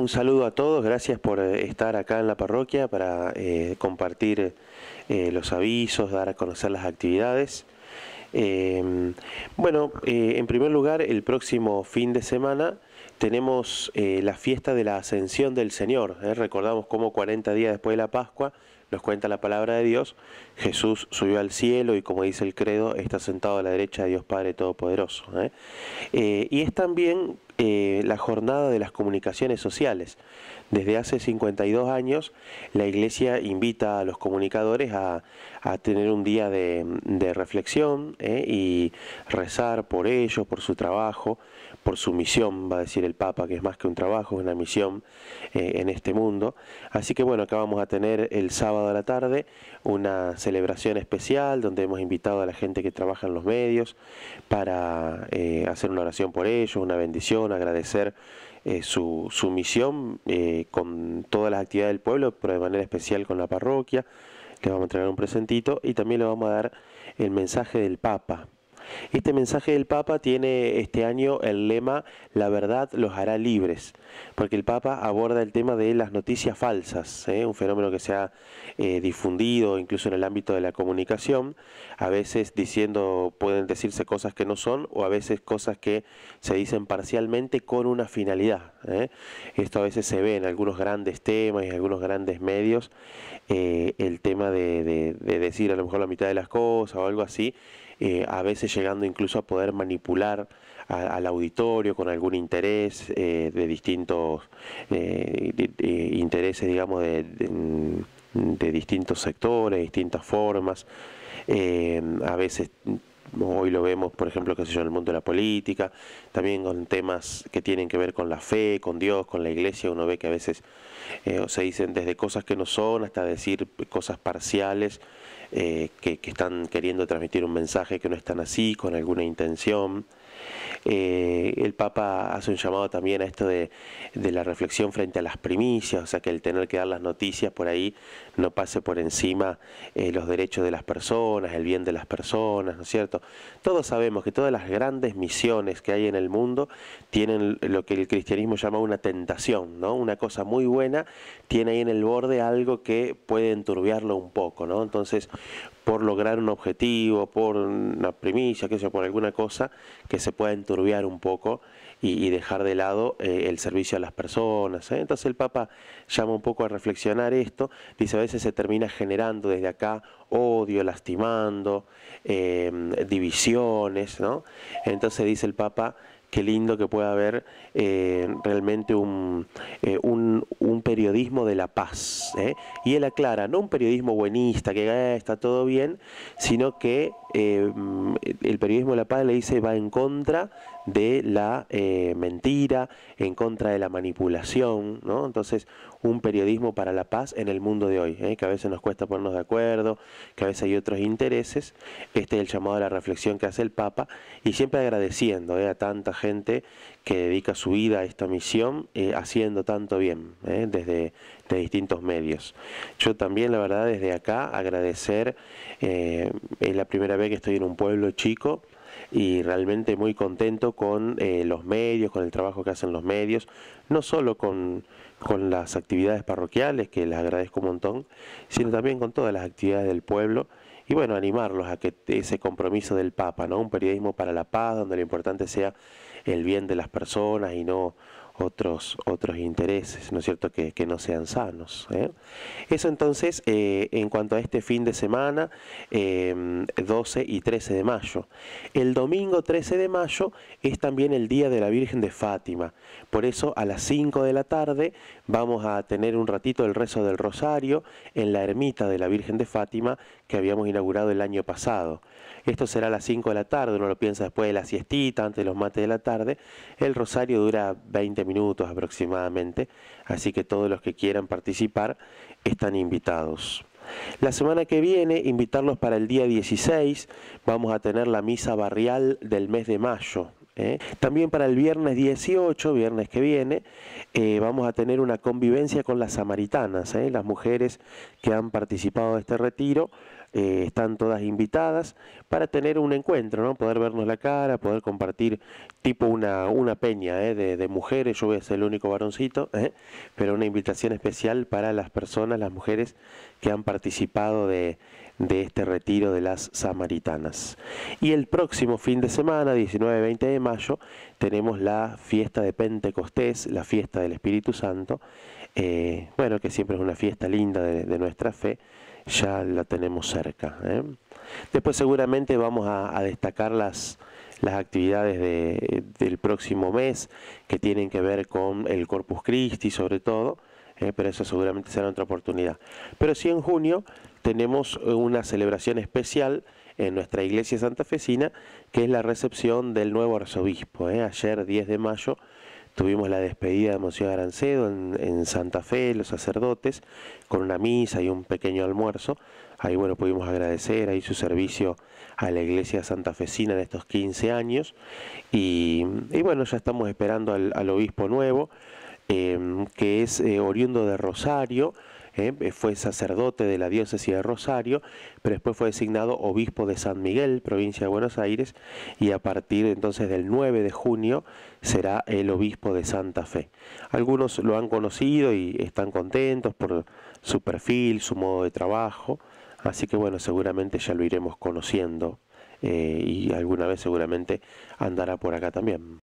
un saludo a todos, gracias por eh, estar acá en la parroquia para eh, compartir eh, los avisos, dar a conocer las actividades. Em, bueno, en primer lugar, el próximo fin de semana tenemos la fiesta de la Ascensión del Señor. recordamos cómo 40 días después de la Pascua nos cuenta la palabra de Dios, Jesús subió al cielo y como dice el credo, está sentado a la derecha de Dios Padre Todopoderoso. ¿eh? Eh, y es también eh, la jornada de las comunicaciones sociales. Desde hace 52 años, la Iglesia invita a los comunicadores a, tener un día de, de reflexión y rezar por ellos, por su trabajo, por su misión, va a decir el Papa, que es más que un trabajo, es una misión eh, en este mundo. Así que bueno, acá vamos a tener el sábado a la tarde una celebración especial donde hemos invitado a la gente que trabaja en los medios para eh, hacer una oración por ellos, una bendición, agradecer eh, su, su, misión con todas las actividades del pueblo, pero de manera especial con la parroquia. que vamos a traer un presentito y también le vamos a dar el mensaje del Papa este mensaje del Papa tiene este año el lema La verdad los hará libres, porque el Papa aborda el tema de las noticias falsas, ¿eh? un fenómeno que se ha eh, difundido incluso en el ámbito de la comunicación, a veces diciendo, pueden decirse cosas que no son o a veces cosas que se dicen parcialmente con una finalidad. ¿eh? Esto a veces se ve en algunos grandes temas y en algunos grandes medios eh, el tema de, decir a lo mejor la mitad de las cosas o algo así, eh, a veces llegando incluso a poder manipular al auditorio con algún interés eh, de distintos intereses, digamos, de, distintos sectores, distintas formas. a veces Hoy lo vemos, por ejemplo, que sé yo, en el mundo de la política, también con temas que tienen que ver con la fe, con Dios, con la iglesia. Uno ve que a veces eh, se dicen desde cosas que no son hasta decir cosas parciales eh, que, que, están queriendo transmitir un mensaje que no están así, con alguna intención. Eh, el Papa hace un llamado también a esto de, la reflexión frente a las primicias, o sea, que el tener que dar las noticias por ahí no pase por encima eh, los derechos de las personas, el bien de las personas, ¿no es cierto? Todos sabemos que todas las grandes misiones que hay en el mundo tienen lo que el cristianismo llama una tentación, ¿no? Una cosa muy buena tiene ahí en el borde algo que puede enturbiarlo un poco, ¿no? Entonces, por lograr un objetivo, por una primicia, que sea, por alguna cosa que se pueda enturbiar, turbiar un poco y, dejar de lado eh, el servicio a las personas. ¿eh? Entonces el Papa llama un poco a reflexionar esto, dice a veces se termina generando desde acá odio, lastimando, eh, divisiones, ¿no? Entonces dice el Papa, qué lindo que pueda haber eh, realmente eh, un, periodismo de la paz. ¿eh? Y él aclara, no un periodismo buenista, que está todo bien, sino que el periodismo de la paz le dice va en contra de la eh, mentira, en contra de la manipulación, ¿no? Entonces, un periodismo para la paz en el mundo de hoy, ¿eh? que a veces nos cuesta ponernos de acuerdo, que a veces hay otros intereses. Este es el llamado a la reflexión que hace el Papa y siempre agradeciendo ¿eh? a tanta gente que dedica su vida a esta misión, haciendo tanto bien desde, distintos medios. Yo también, la verdad, desde acá agradecer, es la primera vez que estoy en un pueblo chico, y realmente muy contento con eh, los medios, con el trabajo que hacen los medios, no solo con, con las actividades parroquiales, que les agradezco un montón, sino también con todas las actividades del pueblo y bueno, animarlos a que ese compromiso del Papa, ¿no? Un periodismo para la paz, donde lo importante sea el bien de las personas y no otros, otros intereses, ¿no es cierto?, que, no sean sanos. ¿eh? Eso entonces, eh, en cuanto a este fin de semana, 12 eh, y 13 de mayo. El domingo 13 de mayo es también el Día de la Virgen de Fátima. Por eso a las 5 de la tarde vamos a tener un ratito el rezo del rosario en la ermita de la Virgen de Fátima que habíamos inaugurado el año pasado. Esto será a las 5 de la tarde, uno lo piensa después de la siestita, antes de los mates de la tarde. El rosario dura 20 minutos minutos aproximadamente, así que todos los que quieran participar están invitados. La semana que viene, invitarlos para el día 16, vamos a tener la misa barrial del mes de mayo. ¿eh? También para el viernes 18, viernes que viene, eh, vamos a tener una convivencia con las samaritanas, ¿eh? las mujeres que han participado de este retiro eh, están todas invitadas para tener un encuentro, ¿no? Poder vernos la cara, poder compartir tipo una, una peña ¿eh? de, mujeres, yo voy a ser el único varoncito, ¿eh? pero una invitación especial para las personas, las mujeres que han participado de, este retiro de las samaritanas. Y el próximo fin de semana, 19-20 de mayo, tenemos la fiesta de Pentecostés, la fiesta del Espíritu Santo, bueno, que siempre es una fiesta linda de nuestra fe ya la tenemos cerca. ¿eh? Después seguramente vamos a, destacar las, las actividades de, del próximo mes que tienen que ver con el Corpus Christi sobre todo, ¿eh? pero eso seguramente será otra oportunidad. Pero si en junio tenemos una celebración especial en nuestra iglesia santafesina, que es la recepción del nuevo arzobispo. ¿eh? Ayer, 10 de mayo, Tuvimos la despedida de Monseñor Arancedo en, Santa Fe, los sacerdotes, con una misa y un pequeño almuerzo. Ahí, bueno, pudimos agradecer ahí su servicio a la iglesia santafesina en estos 15 años. Y, bueno, ya estamos esperando al obispo nuevo, Em, que es eh, oriundo de Rosario, eh, fue sacerdote de la diócesis de Rosario, pero después fue designado obispo de San Miguel, provincia de Buenos Aires, y a partir entonces del 9 de junio será el obispo de Santa Fe. Algunos lo han conocido y están contentos por su perfil, su modo de trabajo, así que bueno, seguramente ya lo iremos conociendo. Eh, y alguna vez seguramente andará por acá también.